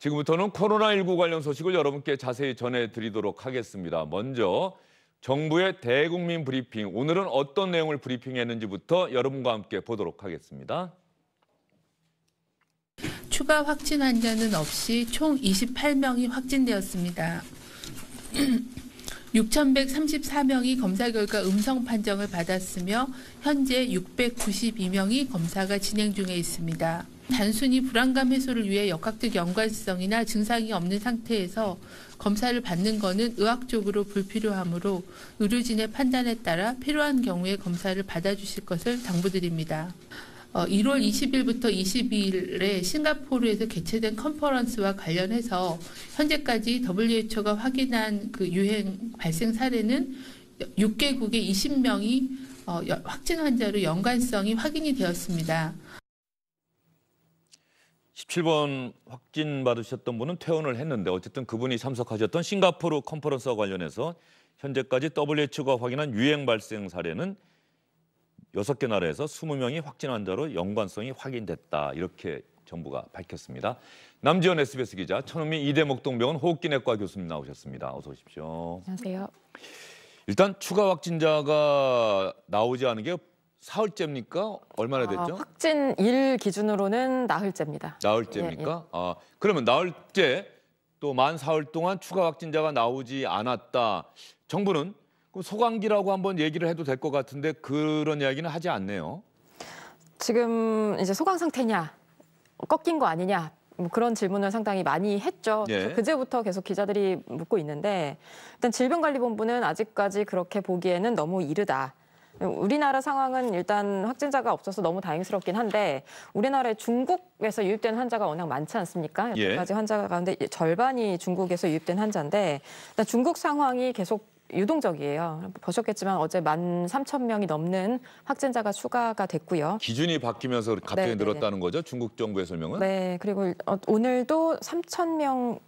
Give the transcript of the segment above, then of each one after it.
지금부터는 코로나19 관련 소식을 여러분께 자세히 전해드리도록 하겠습니다. 먼저 정부의 대국민 브리핑, 오늘은 어떤 내용을 브리핑했는지부터 여러분과 함께 보도록 하겠습니다. 추가 확진 환자는 없이 총 28명이 확진되었습니다. 6,134명이 검사 결과 음성 판정을 받았으며 현재 692명이 검사가 진행 중에 있습니다. 단순히 불안감 해소를 위해 역학적 연관성이나 증상이 없는 상태에서 검사를 받는 것은 의학적으로 불필요하므로 의료진의 판단에 따라 필요한 경우에 검사를 받아주실 것을 당부드립니다. 어, 1월 20일부터 22일에 싱가포르에서 개최된 컨퍼런스와 관련해서 현재까지 WHO가 확인한 그 유행 발생 사례는 6개국의 20명이 어, 확진 환자로 연관성이 확인이 되었습니다. 17번 확진 받으셨던 분은 퇴원을 했는데 어쨌든 그분이 참석하셨던 싱가포르 컨퍼런스와 관련해서 현재까지 WHO가 확인한 유행 발생 사례는 여섯 개 나라에서 20명이 확진 환자로 연관성이 확인됐다. 이렇게 정부가 밝혔습니다. 남지현 SBS 기자, 천은미 이대목동병원 호흡기내과 교수님 나오셨습니다. 어서 오십시오. 안녕하세요. 일단 추가 확진자가 나오지 않은 게 사흘째입니까? 얼마나 아, 됐죠? 아, 확진일 기준으로는 나흘째입니다. 나흘째입니까? 예, 예. 아, 그러면 나흘째 또 만 사흘 동안 추가 확진자가 나오지 않았다. 정부는 그 소강기라고 한 번 얘기를 해도 될 것 같은데 그런 이야기는 하지 않네요. 지금 이제 소강 상태냐, 꺾인 거 아니냐 뭐 그런 질문을 상당히 많이 했죠. 예. 그제부터 계속 기자들이 묻고 있는데 일단 질병관리본부는 아직까지 그렇게 보기에는 너무 이르다. 우리나라 상황은 일단 확진자가 없어서 너무 다행스럽긴 한데 우리나라에 중국에서 유입된 환자가 워낙 많지 않습니까? 여기까지 예. 환자 가운데 절반이 중국에서 유입된 환자인데 일단 중국 상황이 계속 유동적이에요. 보셨겠지만 어제 1만 삼천 명이 넘는 확진자가 추가가 됐고요. 기준이 바뀌면서 갑자기 네, 네, 네 늘었다는 거죠? 중국 정부의 설명은? 네, 그리고 오늘도 삼천 명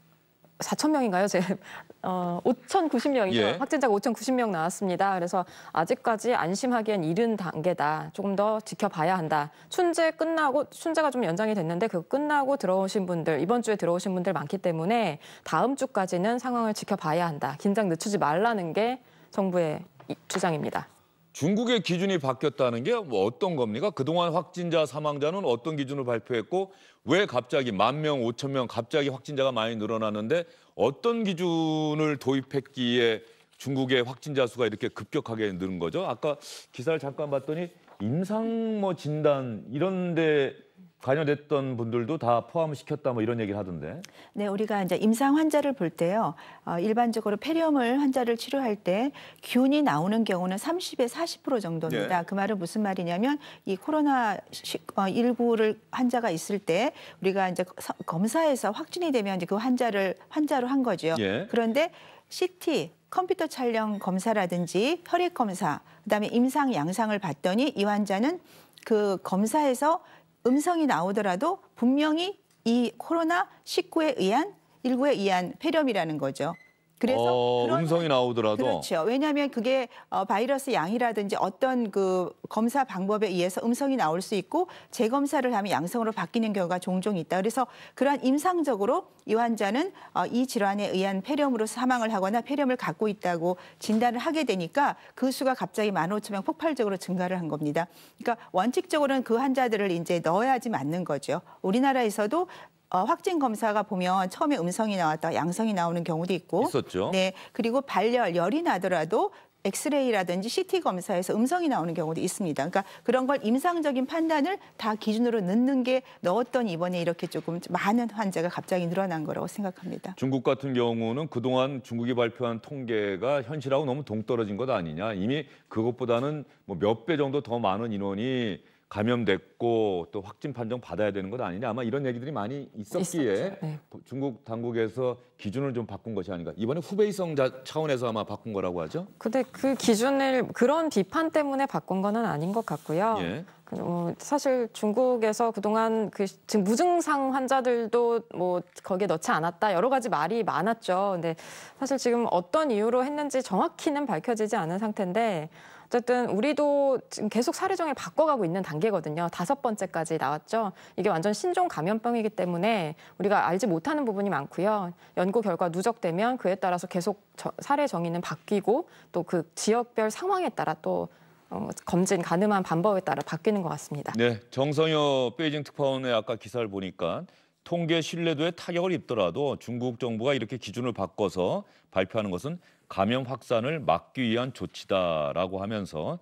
4천 명인가요? 제 어, 5,090명이요. 예. 확진자가 5,090명 나왔습니다. 그래서 아직까지 안심하기엔 이른 단계다. 조금 더 지켜봐야 한다. 춘제 끝나고 춘제가 좀 연장이 됐는데 그 끝나고 들어오신 분들 이번 주에 들어오신 분들 많기 때문에 다음 주까지는 상황을 지켜봐야 한다. 긴장 늦추지 말라는 게 정부의 주장입니다. 중국의 기준이 바뀌었다는 게 뭐 어떤 겁니까? 그동안 확진자 사망자는 어떤 기준으로 발표했고 왜 갑자기 만 명, 오천 명 갑자기 확진자가 많이 늘어났는데 어떤 기준을 도입했기에 중국의 확진자 수가 이렇게 급격하게 늘은 거죠? 아까 기사를 잠깐 봤더니 임상 뭐 진단 이런 데 관여됐던 분들도 다 포함시켰다 뭐 이런 얘기를 하던데. 네, 우리가 이제 임상 환자를 볼 때요. 어, 일반적으로 폐렴을 환자를 치료할 때 균이 나오는 경우는 30에 40% 정도입니다. 예. 그 말은 무슨 말이냐면 이 코로나 19를 어, 환자가 있을 때 우리가 이제 검사에서 확진이 되면 이제 그 환자를 환자로 한 거죠. 예. 그런데 CT 컴퓨터 촬영 검사라든지 혈액 검사, 그다음에 임상 양상을 봤더니 이 환자는 그 검사에서 음성이 나오더라도 분명히 이 코로나19에 의한 19에 의한 폐렴이라는 거죠. 그래서 어, 음성이 나오더라도 그렇죠. 왜냐하면 그게 어, 바이러스 양이라든지 어떤 그 검사 방법에 의해서 음성이 나올 수 있고 재검사를 하면 양성으로 바뀌는 경우가 종종 있다. 그래서 그러한 임상적으로 이 환자는 어, 이 질환에 의한 폐렴으로 사망을 하거나 폐렴을 갖고 있다고 진단을 하게 되니까 그 수가 갑자기 만 오천 명 폭발적으로 증가를 한 겁니다. 그러니까 원칙적으로는 그 환자들을 이제 넣어야지 맞는 거죠. 우리나라에서도 어, 확진 검사가 보면 처음에 음성이 나왔다 양성이 나오는 경우도 있고 있었죠. 네 그리고 발열 열이 나더라도 엑스레이라든지 CT 검사에서 음성이 나오는 경우도 있습니다. 그러니까 그런 걸 임상적인 판단을 다 기준으로 넣는 게 넣었던 이번에 이렇게 조금 많은 환자가 갑자기 늘어난 거라고 생각합니다. 중국 같은 경우는 그동안 중국이 발표한 통계가 현실하고 너무 동떨어진 것 아니냐. 이미 그것보다는 뭐 몇 배 정도 더 많은 인원이 감염됐고 또 확진 판정 받아야 되는 것 아니냐 아마 이런 얘기들이 많이 있었기에 네. 중국 당국에서 기준을 좀 바꾼 것이 아닌가 이번에 후베이성 차원에서 아마 바꾼 거라고 하죠. 근데 그 기준을 그런 비판 때문에 바꾼 거는 아닌 것 같고요. 예. 그, 어, 사실 중국에서 그동안 그 지금 무증상 환자들도 뭐 거기에 넣지 않았다 여러 가지 말이 많았죠. 근데 사실 지금 어떤 이유로 했는지 정확히는 밝혀지지 않은 상태인데 어쨌든 우리도 지금 계속 사례종을 바꿔가고 있는 단계거든요. 다섯 번째까지 나왔죠. 이게 완전 신종 감염병이기 때문에 우리가 알지 못하는 부분이 많고요. 연구 결과 누적되면 그에 따라서 계속 저, 사례 정의는 바뀌고 또 그 지역별 상황에 따라 또 어, 검진 가늠한 방법에 따라 바뀌는 것 같습니다. 네, 정성여 베이징 특파원의 아까 기사를 보니까 통계 신뢰도에 타격을 입더라도 중국 정부가 이렇게 기준을 바꿔서 발표하는 것은 감염 확산을 막기 위한 조치다라고 하면서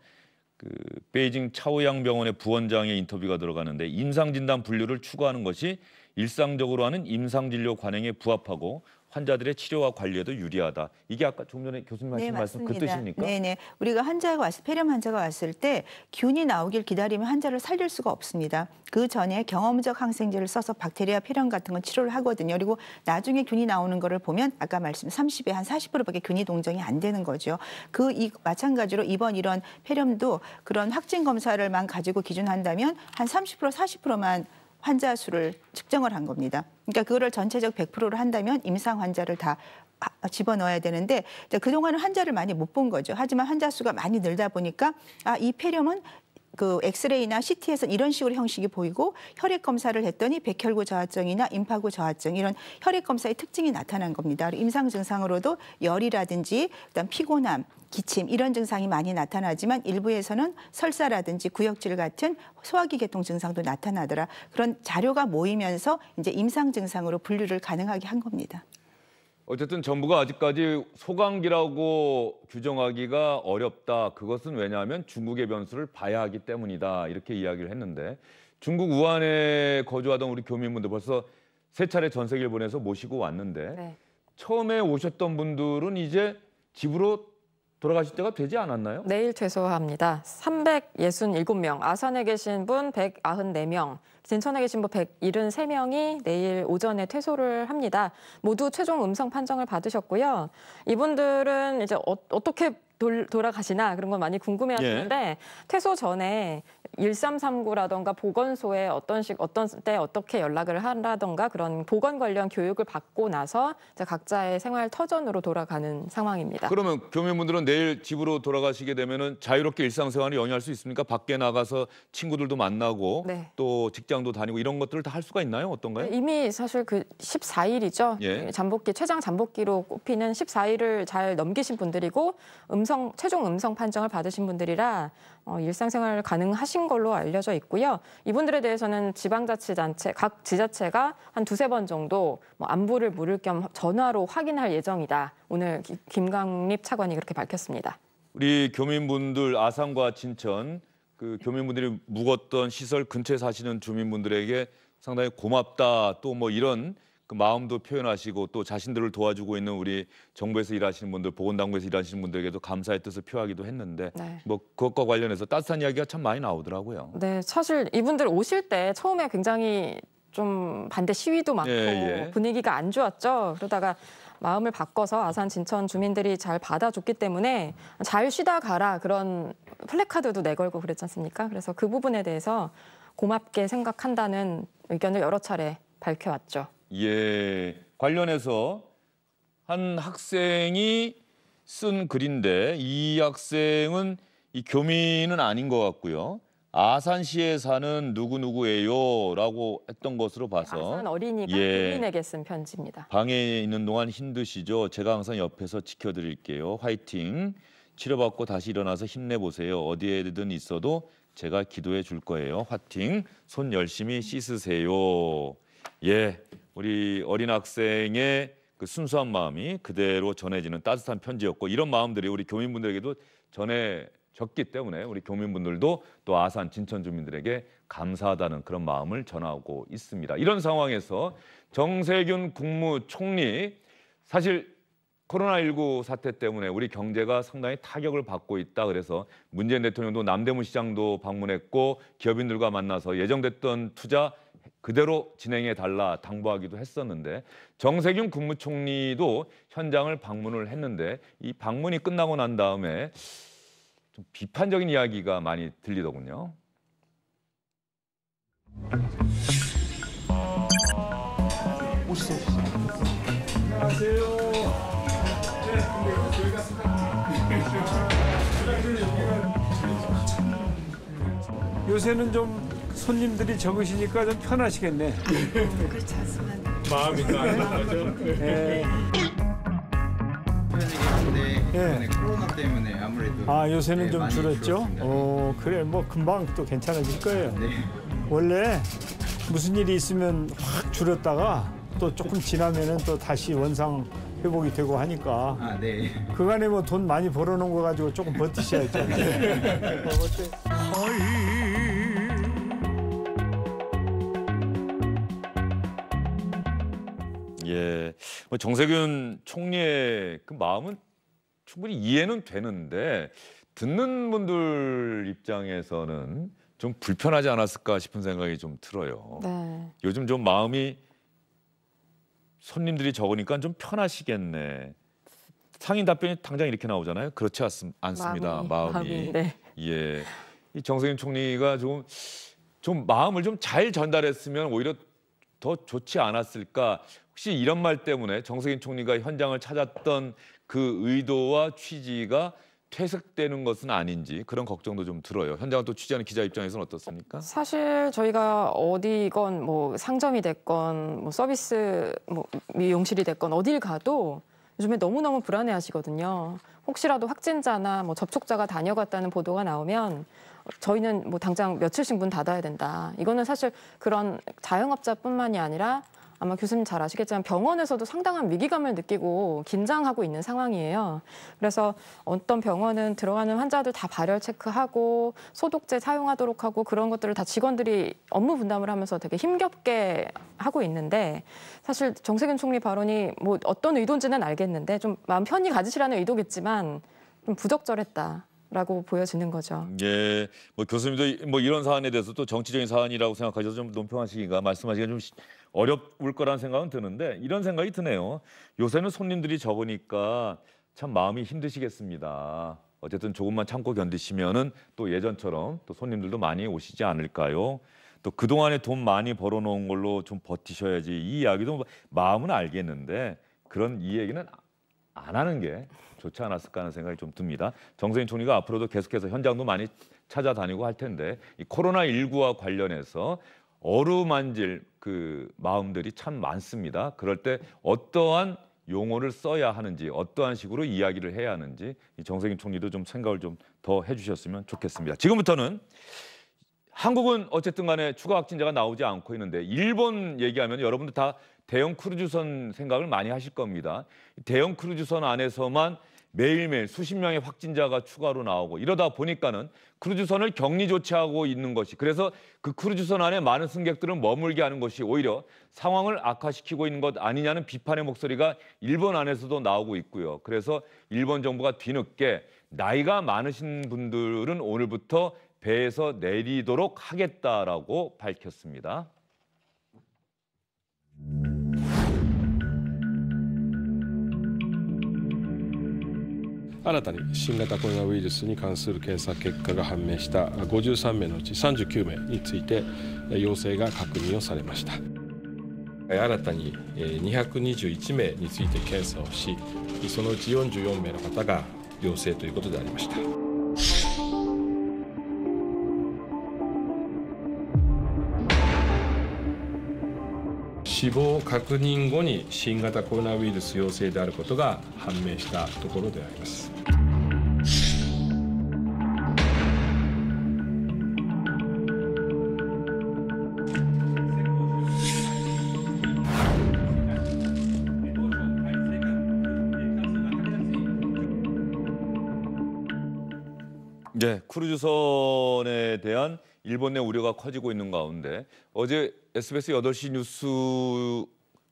그 베이징 차오양 병원의 부원장의 인터뷰가 들어가는데 임상 진단 분류를 추구하는 것이 일상적으로 하는 임상 진료 관행에 부합하고 환자들의 치료와 관리에도 유리하다. 이게 아까 조금 전에 교수님 하신 네, 말씀 그 뜻입니까? 네네. 네. 우리가 환자가 왔을 폐렴 환자가 왔을 때 균이 나오길 기다리면 환자를 살릴 수가 없습니다. 그 전에 경험적 항생제를 써서 박테리아 폐렴 같은 건 치료를 하거든요. 그리고 나중에 균이 나오는 거를 보면 아까 말씀 30에 한 40%밖에 균이 동정이 안 되는 거죠. 그 이, 마찬가지로 이번 이런 폐렴도 그런 확진 검사를만 가지고 기준한다면 한 30% 40%만 환자 수를 측정을 한 겁니다. 그러니까 그거를 전체적 100%로 한다면 임상 환자를 다 집어넣어야 되는데 그동안은 환자를 많이 못 본 거죠. 하지만 환자 수가 많이 늘다 보니까 아, 이 폐렴은 그 엑스레이나 CT에서 이런 식으로 형식이 보이고 혈액 검사를 했더니 백혈구 저하증이나 임파구 저하증 이런 혈액 검사의 특징이 나타난 겁니다. 임상 증상으로도 열이라든지 그다 피곤함, 기침 이런 증상이 많이 나타나지만 일부에서는 설사라든지 구역질 같은 소화기 계통 증상도 나타나더라. 그런 자료가 모이면서 이제 임상 증상으로 분류를 가능하게 한 겁니다. 어쨌든 정부가 아직까지 소감기라고 규정하기가 어렵다. 그것은 왜냐하면 중국의 변수를 봐야 하기 때문이다. 이렇게 이야기를 했는데 중국 우한에 거주하던 우리 교민분들 벌써 세 차례 전세기를 보내서 모시고 왔는데 네. 처음에 오셨던 분들은 이제 집으로 돌아가실 때가 되지 않았나요? 내일 퇴소합니다. 367명, 아산에 계신 분 194명, 진천에 계신 분 173명이 내일 오전에 퇴소를 합니다. 모두 최종 음성 판정을 받으셨고요. 이분들은 이제 어, 어떻게 돌, 돌아가시나 그런 건 많이 궁금해하시는데 예. 퇴소 전에 1339라던가 보건소에 어떤 식 어떤 때 어떻게 연락을 한다던가 그런 보건 관련 교육을 받고 나서 각자의 생활 터전으로 돌아가는 상황입니다. 그러면 교민분들은 내일 집으로 돌아가시게 되면은 자유롭게 일상생활을 영위할 수 있습니까? 밖에 나가서 친구들도 만나고 네. 또 직장도 다니고 이런 것들을 다 할 수가 있나요? 어떤가요? 네, 이미 사실 그 14일이죠. 예. 잠복기 최장 잠복기로 꼽히는 14일을 잘 넘기신 분들이고 음 음성 최종 음성 판정을 받으신 분들이라 어, 일상생활 가능하신 걸로 알려져 있고요. 이분들에 대해서는 지방자치단체 각 지자체가 한 두세 번 정도 뭐 안부를 물을 겸 전화로 확인할 예정이다. 오늘 기, 김강립 차관이 그렇게 밝혔습니다. 우리 교민분들 아산과 진천 그 교민분들이 묵었던 시설 근처에 사시는 주민분들에게 상당히 고맙다 또 뭐 이런 그 마음도 표현하시고 또 자신들을 도와주고 있는 우리 정부에서 일하시는 분들, 보건당국에서 일하시는 분들에게도 감사의 뜻을 표하기도 했는데 네. 뭐 그것과 관련해서 따뜻한 이야기가 참 많이 나오더라고요. 네, 사실 이분들 오실 때 처음에 굉장히 좀 반대 시위도 많고 예, 예. 분위기가 안 좋았죠. 그러다가 마음을 바꿔서 아산 진천 주민들이 잘 받아줬기 때문에 잘 쉬다 가라 그런 플래카드도 내걸고 그랬지 않습니까? 그래서 그 부분에 대해서 고맙게 생각한다는 의견을 여러 차례 밝혀왔죠. 예, 관련해서 한 학생이 쓴 글인데 이 학생은 이 교민은 아닌 것 같고요. 아산시에 사는 누구누구예요라고 했던 것으로 봐서 아산 어린이가 예, 교민에게 쓴 편지입니다. 방에 있는 동안 힘드시죠? 제가 항상 옆에서 지켜드릴게요. 화이팅. 치료받고 다시 일어나서 힘내보세요. 어디에든 있어도 제가 기도해 줄 거예요. 화팅. 이손 열심히 씻으세요. 예, 우리 어린 학생의 그 순수한 마음이 그대로 전해지는 따뜻한 편지였고 이런 마음들이 우리 교민분들에게도 전해졌기 때문에 우리 교민분들도 또 아산 진천 주민들에게 감사하다는 그런 마음을 전하고 있습니다. 이런 상황에서 정세균 국무총리 사실 코로나19 사태 때문에 우리 경제가 상당히 타격을 받고 있다 그래서 문재인 대통령도 남대문 시장도 방문했고 기업인들과 만나서 예정됐던 투자 그대로 진행해 달라 당부하기도 했었는데 정세균 국무총리도 현장을 방문을 했는데 이 방문이 끝나고 난 다음에 좀 비판적인 이야기가 많이 들리더군요. 오시죠. 안녕하세요. 네, 네, 저희가 부탁드립니다. 요새는 좀 손님들이 적으시니까 좀 편하시겠네. 그렇지 않습니다. 마음이 가는 거죠? 네. 네. 코로나 때문에 아무래도 아 요새는 네, 좀 줄었죠? 줄었습니다. 어 그래 뭐 금방 또 괜찮아질 거예요. 네. 원래 무슨 일이 있으면 확 줄었다가 또 조금 지나면은 또 다시 원상 회복이 되고 하니까. 아 네. 그간에 뭐 돈 많이 벌어놓은 거 가지고 조금 버티셔야죠. 네. 어, 예, 뭐 정세균 총리의 그 마음은 충분히 이해는 되는데 듣는 분들 입장에서는 좀 불편하지 않았을까 싶은 생각이 좀 들어요. 네. 요즘 좀 마음이 손님들이 적으니까 좀 편하시겠네. 상인 답변이 당장 이렇게 나오잖아요. 그렇지 않습니다. 않습 마음이. 마음이. 마음이 네. 예. 이 정세균 총리가 좀, 좀 마음을 좀 잘 전달했으면 오히려 더 좋지 않았을까 혹시 이런 말 때문에 정세균 총리가 현장을 찾았던 그 의도와 취지가 퇴색되는 것은 아닌지 그런 걱정도 좀 들어요. 현장을 또 취재하는 기자 입장에서는 어떻습니까? 사실 저희가 어디건 뭐 상점이 됐건 뭐 서비스 뭐 미용실이 됐건 어딜 가도 요즘에 너무너무 불안해 하시거든요. 혹시라도 확진자나 뭐 접촉자가 다녀갔다는 보도가 나오면 저희는 뭐 당장 며칠씩 문 닫아야 된다. 이거는 사실 그런 자영업자뿐만이 아니라 아마 교수님 잘 아시겠지만 병원에서도 상당한 위기감을 느끼고 긴장하고 있는 상황이에요. 그래서 어떤 병원은 들어가는 환자들 다 발열 체크하고 소독제 사용하도록 하고 그런 것들을 다 직원들이 업무 분담을 하면서 되게 힘겹게 하고 있는데 사실 정세균 총리 발언이 뭐 어떤 의도인지는 알겠는데 좀 마음 편히 가지시라는 의도겠지만 좀 부적절했다. 라고 보여지는 거죠. 예, 뭐 교수님도 뭐 이런 사안에 대해서 또 정치적인 사안이라고 생각하셔서 좀 논평하시기가 말씀하시기가 좀 어렵울 거란 생각은 드는데 이런 생각이 드네요. 요새는 손님들이 적으니까 참 마음이 힘드시겠습니다. 어쨌든 조금만 참고 견디시면은 또 예전처럼 또 손님들도 많이 오시지 않을까요? 또 그동안에 돈 많이 벌어놓은 걸로 좀 버티셔야지 이 이야기도 뭐 마음은 알겠는데 그런 이 얘기는 안 하는 게 좋지 않았을까 하는 생각이 좀 듭니다. 정세인 총리가 앞으로도 계속해서 현장도 많이 찾아다니고 할 텐데 이 코로나19와 관련해서 어루만질 그 마음들이 참 많습니다. 그럴 때 어떠한 용어를 써야 하는지 어떠한 식으로 이야기를 해야 하는지 정세균 총리도 좀 생각을 좀 더 해주셨으면 좋겠습니다. 지금부터는 한국은 어쨌든 간에 추가 확진자가 나오지 않고 있는데 일본 얘기하면 여러분들 다 대형 크루즈선 생각을 많이 하실 겁니다. 대형 크루즈선 안에서만 매일매일 수십 명의 확진자가 추가로 나오고 이러다 보니까는 크루즈선을 격리 조치하고 있는 것이 그래서 그 크루즈선 안에 많은 승객들은 머물게 하는 것이 오히려 상황을 악화시키고 있는 것 아니냐는 비판의 목소리가 일본 안에서도 나오고 있고요. 그래서 일본 정부가 뒤늦게 나이가 많으신 분들은 오늘부터 배에서 내리도록 하겠다라고 밝혔습니다. 新たに新型コロナウイルスに関する検査結果が判明した53名のうち39名について陽性が確認をされました新たに221名について検査をしそのうち44名の方が陽性ということでありました。死亡確認後に新型コロナウイルス陽性であることが判明したところであります。네크루즈선에대한 일본의 우려가 커지고 있는 가운데 어제 SBS 8시 뉴스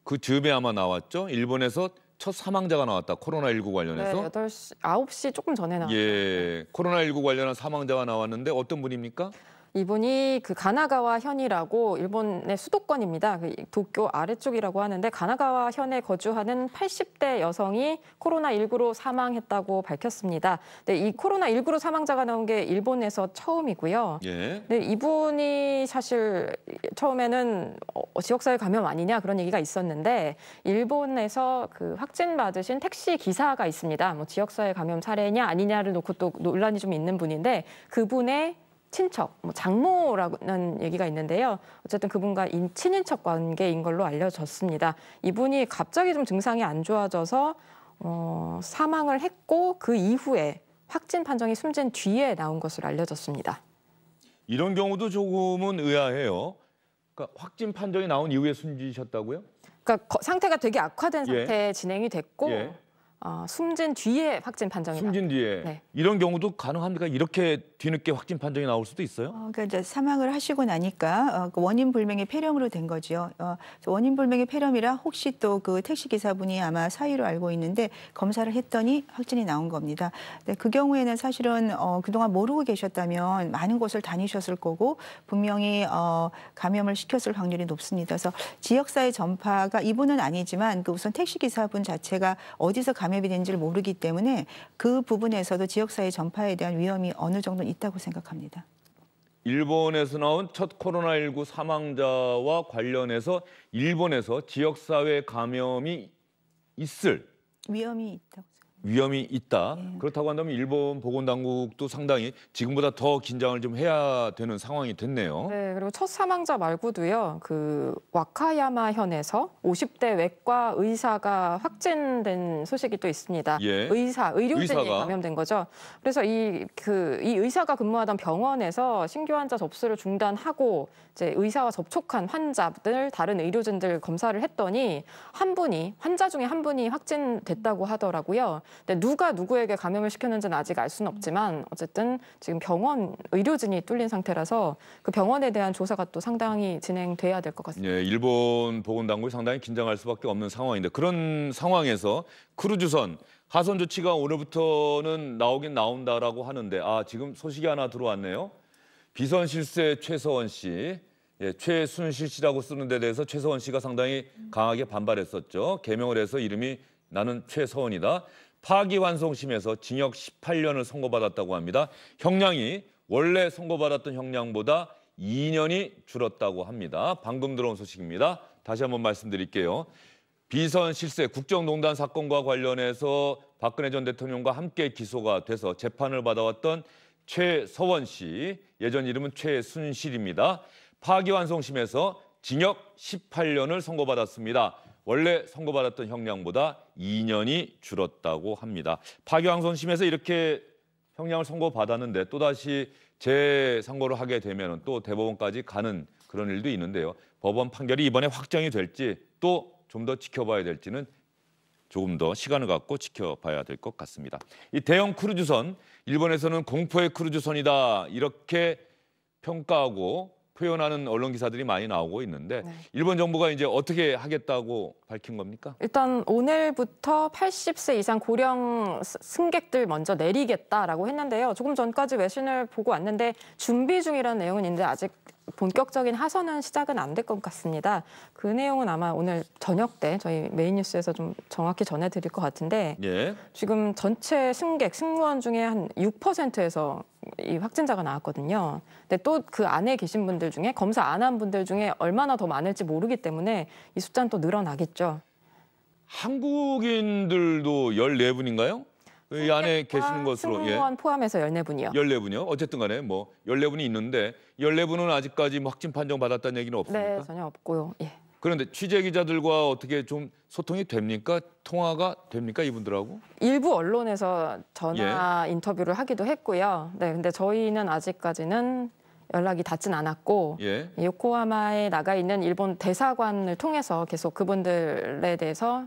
그 즈음에 아마 나왔죠. 일본에서 첫 사망자가 나왔다. 코로나19 관련해서. 네, 8시, 9시 조금 전에 나왔어요. 예, 코로나19 관련한 사망자가 나왔는데 어떤 분입니까? 이분이 그 가나가와 현이라고 일본의 수도권입니다. 그 도쿄 아래쪽이라고 하는데 가나가와 현에 거주하는 80대 여성이 코로나19로 사망했다고 밝혔습니다. 네, 이 코로나19로 사망자가 나온 게 일본에서 처음이고요. 예. 네, 이분이 사실 처음에는 어, 어, 지역사회 감염 아니냐 그런 얘기가 있었는데 일본에서 그 확진 받으신 택시 기사가 있습니다. 뭐 지역사회 감염 사례냐 아니냐를 놓고 또 논란이 좀 있는 분인데 그분의 친척, 뭐 장모라는 얘기가 있는데요. 어쨌든 그분과 인, 친인척 관계인 걸로 알려졌습니다. 이분이 갑자기 좀 증상이 안 좋아져서 어, 사망을 했고 그 이후에 확진 판정이 숨진 뒤에 나온 것으로 알려졌습니다. 이런 경우도 조금은 의아해요. 그러니까 확진 판정이 나온 이후에 숨지셨다고요? 그러니까 상태가 되게 악화된 예. 상태에 예. 진행이 됐고 예. 어, 숨진 뒤에 확진 판정이 숨진 나. 뒤에 네. 이런 경우도 가능합니까? 이렇게 뒤늦게 확진 판정이 나올 수도 있어요? 어, 그러니까 이제 사망을 하시고 나니까 어, 그 원인 불명의 폐렴으로 된 거지요. 어, 원인 불명의 폐렴이라 혹시 또 그 택시 기사분이 아마 사의로 알고 있는데 검사를 했더니 확진이 나온 겁니다. 근데 그 경우에는 사실은 어, 그동안 모르고 계셨다면 많은 곳을 다니셨을 거고 분명히 어, 감염을 시켰을 확률이 높습니다. 그래서 지역사회 전파가 이분은 아니지만 그 우선 택시 기사분 자체가 어디서 감 감염이 된지를 모르기 때문에 그 부분에서도 지역사회 전파에 대한 위험이 어느 정도 있다고 생각합니다. 일본에서 나온 첫 코로나19 사망자와 관련해서 일본에서 지역사회 감염이 있을 위험이 있다고 생각합니다. 위험이 있다. 네. 그렇다고 한다면 일본 보건당국도 상당히 지금보다 더 긴장을 좀 해야 되는 상황이 됐네요. 네, 그리고 첫 사망자 말고도요. 그 와카야마 현에서 50대 외과 의사가 확진된 소식이 또 있습니다. 예. 의사, 의료진이 의사가? 감염된 거죠. 그래서 이 그, 이 의사가 근무하던 병원에서 신규 환자 접수를 중단하고 이제 의사와 접촉한 환자들, 다른 의료진들 검사를 했더니 한 분이 환자 중에 한 분이 확진됐다고 하더라고요. 근데 누가 누구에게 감염을 시켰는지는 아직 알 수는 없지만 어쨌든 지금 병원 의료진이 뚫린 상태라서 그 병원에 대한 조사가 또 상당히 진행돼야 될 것 같습니다. 예, 일본 보건당국이 상당히 긴장할 수밖에 없는 상황인데 그런 상황에서 크루즈선 하선 조치가 오늘부터는 나오긴 나온다라고 하는데 아 지금 소식이 하나 들어왔네요. 비선 실세 최서원 씨, 예, 최순실 씨라고 쓰는 데 대해서 최서원 씨가 상당히 강하게 반발했었죠. 개명을 해서 이름이 나는 최서원이다. 파기환송심에서 징역 18년을 선고받았다고 합니다. 형량이 원래 선고받았던 형량보다 2년이 줄었다고 합니다. 방금 들어온 소식입니다. 다시 한번 말씀드릴게요. 비선 실세 국정농단 사건과 관련해서 박근혜 전 대통령과 함께 기소가 돼서 재판을 받아왔던 최서원 씨, 예전 이름은 최순실입니다. 파기환송심에서 징역 18년을 선고받았습니다. 원래 선고받았던 형량보다 2년이 줄었다고 합니다. 파기환송심에서 이렇게 형량을 선고받았는데 또다시 재선고를 하게 되면 또 대법원까지 가는 그런 일도 있는데요. 법원 판결이 이번에 확정이 될지 또 좀 더 지켜봐야 될지는 조금 더 시간을 갖고 지켜봐야 될 것 같습니다. 이 대형 크루즈선 일본에서는 공포의 크루즈선이다 이렇게 평가하고 표현하는 언론 기사들이 많이 나오고 있는데 네. 일본 정부가 이제 어떻게 하겠다고 밝힌 겁니까? 일단 오늘부터 80세 이상 고령 승객들 먼저 내리겠다라고 했는데요. 조금 전까지 외신을 보고 왔는데 준비 중이라는 내용은 있는데 아직 본격적인 하선은 시작은 안 될 것 같습니다. 그 내용은 아마 오늘 저녁 때 저희 메인 뉴스에서 좀 정확히 전해드릴 것 같은데 예. 지금 전체 승객 승무원 중에 한 6%에서 이 확진자가 나왔거든요. 근데 또 그 안에 계신 분들 중에 검사 안 한 분들 중에 얼마나 더 많을지 모르기 때문에 이 숫자는 또 늘어나겠죠. 한국인들도 14분인가요? 그 이 안에 계시는 것으로 예. 포함해서 14분이요. 14분이요. 어쨌든 간에 뭐 14분이 있는데 14분은 아직까지 뭐 확진 판정 받았다는 얘기는 없습니까? 네, 전혀 없고요. 예. 그런데 취재 기자들과 어떻게 좀 소통이 됩니까? 통화가 됩니까? 이분들하고? 일부 언론에서 전화 예. 인터뷰를 하기도 했고요. 네, 근데 저희는 아직까지는 연락이 닿진 않았고 예. 요코하마에 나가 있는 일본 대사관을 통해서 계속 그분들에 대해서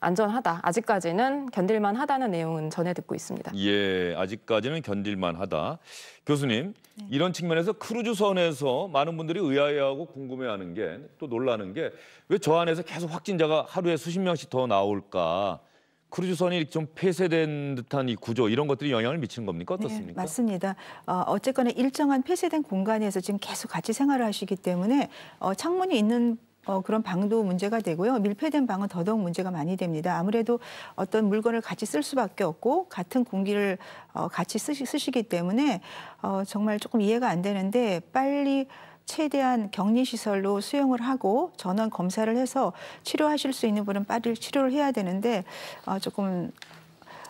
안전하다. 아직까지는 견딜만 하다는 내용은 전해 듣고 있습니다. 예, 아직까지는 견딜만 하다. 교수님, 네. 이런 측면에서 크루즈선에서 많은 분들이 의아해하고 궁금해하는 게 또 놀라는 게 왜 저 안에서 계속 확진자가 하루에 수십 명씩 더 나올까? 크루즈선이 좀 폐쇄된 듯한 이 구조 이런 것들이 영향을 미치는 겁니까 네, 어떻습니까? 네, 맞습니다. 어, 쨌거나 일정한 폐쇄된 공간에서 지금 계속 같이 생활을 하시기 때문에 어, 창문이 있는 어, 그런 방도 문제가 되고요. 밀폐된 방은 더더욱 문제가 많이 됩니다. 아무래도 어떤 물건을 같이 쓸 수밖에 없고 같은 공기를 어, 같이 쓰시, 쓰시기 때문에 어, 정말 조금 이해가 안 되는데 빨리 최대한 격리시설로 수용을 하고 전원 검사를 해서 치료하실 수 있는 분은 빨리 치료를 해야 되는데 어, 조금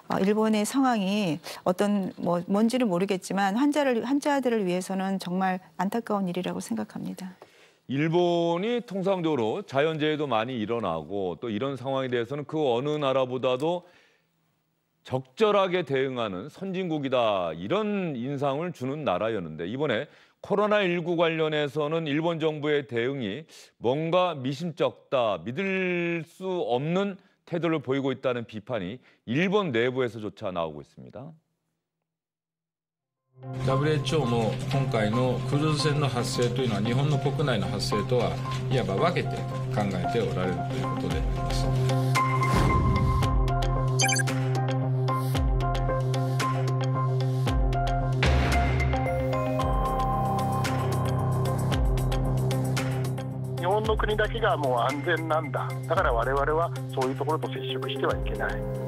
어, 일본의 상황이 어떤 뭐뭔지를 모르겠지만 환자를 환자들을 위해서는 정말 안타까운 일이라고 생각합니다. 일본이 통상적으로 자연재해도 많이 일어나고 또 이런 상황에 대해서는 그 어느 나라보다도 적절하게 대응하는 선진국이다 이런 인상을 주는 나라였는데 이번에 코로나19 관련해서는 일본 정부의 대응이 뭔가 미심쩍다 믿을 수 없는 태도를 보이고 있다는 비판이 일본 내부에서조차 나오고 있습니다. WHO も今回のクルーズ船の発生というのは日本の国内の発生とはいわば分けて考えておられるということであります。日本の国だけがもう安全なんだだから我々はそういうところと接触してはいけない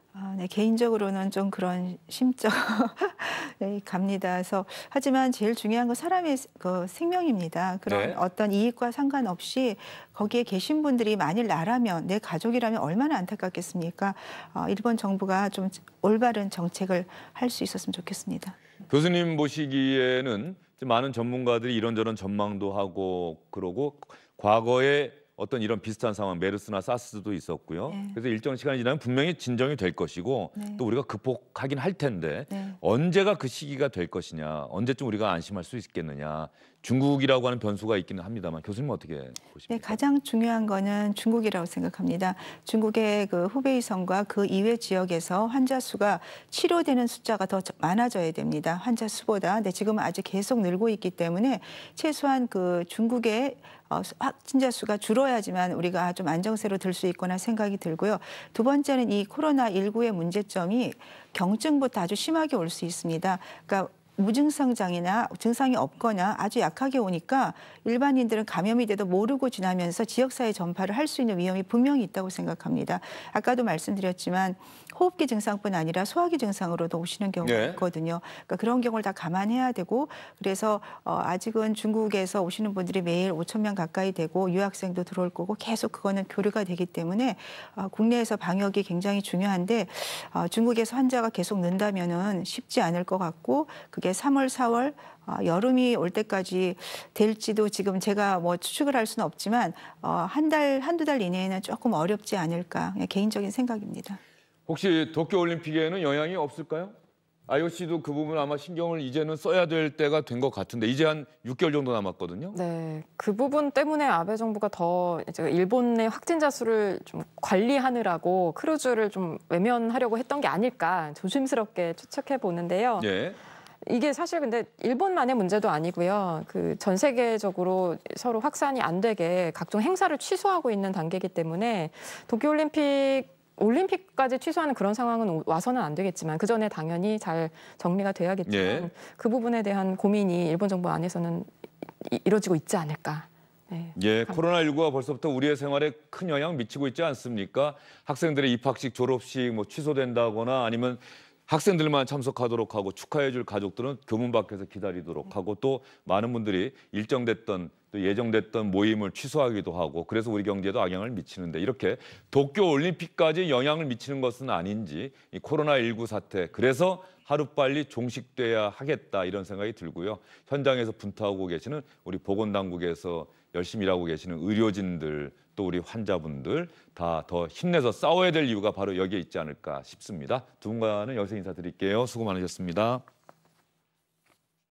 아, 네, 개인적으로는 좀 그런 심적 네, 갑니다. 그래서 하지만 제일 중요한 건 사람의 그 생명입니다. 그런 네. 어떤 이익과 상관없이 거기에 계신 분들이 만일 나라면 내 가족이라면 얼마나 안타깝겠습니까? 어, 일본 정부가 좀 올바른 정책을 할 수 있었으면 좋겠습니다. 교수님 보시기에는 많은 전문가들이 이런저런 전망도 하고 그러고 과거에 어떤 이런 비슷한 상황 메르스나 사스도 있었고요. 네. 그래서 일정 시간이 지나면 분명히 진정이 될 것이고 네. 또 우리가 극복하긴 할 텐데 네. 언제가 그 시기가 될 것이냐, 언제쯤 우리가 안심할 수 있겠느냐 중국이라고 하는 변수가 있기는 합니다만 교수님 어떻게 보십니까? 네, 가장 중요한 거는 중국이라고 생각합니다. 중국의 그 후베이 성과 그 이외 지역에서 환자 수가 치료되는 숫자가 더 많아져야 됩니다. 환자 수보다. 근데 지금은 아직 계속 늘고 있기 때문에 최소한 그 중국의 어, 확진자 수가 줄어야지만 우리가 좀 안정세로 들 수 있거나 생각이 들고요. 두 번째는 이 코로나19의 문제점이 경증부터 아주 심하게 올 수 있습니다. 그러니까 무증상 장애나 증상이 없거나 아주 약하게 오니까 일반인들은 감염이 돼도 모르고 지나면서 지역사회 전파를 할 수 있는 위험이 분명히 있다고 생각합니다. 아까도 말씀드렸지만 호흡기 증상뿐 아니라 소화기 증상으로도 오시는 경우가 네. 있거든요. 그러니까 그런 경우를 다 감안해야 되고 그래서 어, 아직은 중국에서 오시는 분들이 매일 5천 명 가까이 되고 유학생도 들어올 거고 계속 그거는 교류가 되기 때문에 어, 국내에서 방역이 굉장히 중요한데 어, 중국에서 환자가 계속 는다면은 쉽지 않을 것 같고 그게 이제 3월, 4월 어, 여름이 올 때까지 될지도 지금 제가 뭐 추측을 할 수는 없지만 어, 한 달, 한두 달 이내에는 조금 어렵지 않을까 예, 개인적인 생각입니다. 혹시 도쿄올림픽에는 영향이 없을까요? IOC도 그 부분 아마 신경을 이제는 써야 될 때가 된 것 같은데 이제 한 6개월 정도 남았거든요. 네, 그 부분 때문에 아베 정부가 더 일본의 확진자 수를 좀 관리하느라고 크루즈를 좀 외면하려고 했던 게 아닐까 조심스럽게 추측해 보는데요. 네. 예. 이게 사실 근데 일본만의 문제도 아니고요. 그 전 세계적으로 서로 확산이 안 되게 각종 행사를 취소하고 있는 단계이기 때문에 도쿄올림픽 올림픽까지 취소하는 그런 상황은 와서는 안 되겠지만 그 전에 당연히 잘 정리가 돼야겠지만 예. 그 부분에 대한 고민이 일본 정부 안에서는 이, 이루어지고 있지 않을까 네, 예, 코로나19가 벌써부터 우리의 생활에 큰 영향 을 미치고 있지 않습니까? 학생들의 입학식, 졸업식 뭐 취소된다거나 아니면 학생들만 참석하도록 하고 축하해줄 가족들은 교문 밖에서 기다리도록 음. 하고 또 많은 분들이 일정됐던 또 예정됐던 모임을 취소하기도 하고 그래서 우리 경제에도 악영향을 미치는데 이렇게 도쿄 올림픽까지 영향을 미치는 것은 아닌지 이 코로나19 사태 그래서 하루빨리 종식돼야 하겠다 이런 생각이 들고요. 현장에서 분투하고 계시는 우리 보건당국에서 열심히 일하고 계시는 의료진들 또 우리 환자분들 다 더 힘내서 싸워야 될 이유가 바로 여기에 있지 않을까 싶습니다. 두 분과는 여기서 인사드릴게요. 수고 많으셨습니다.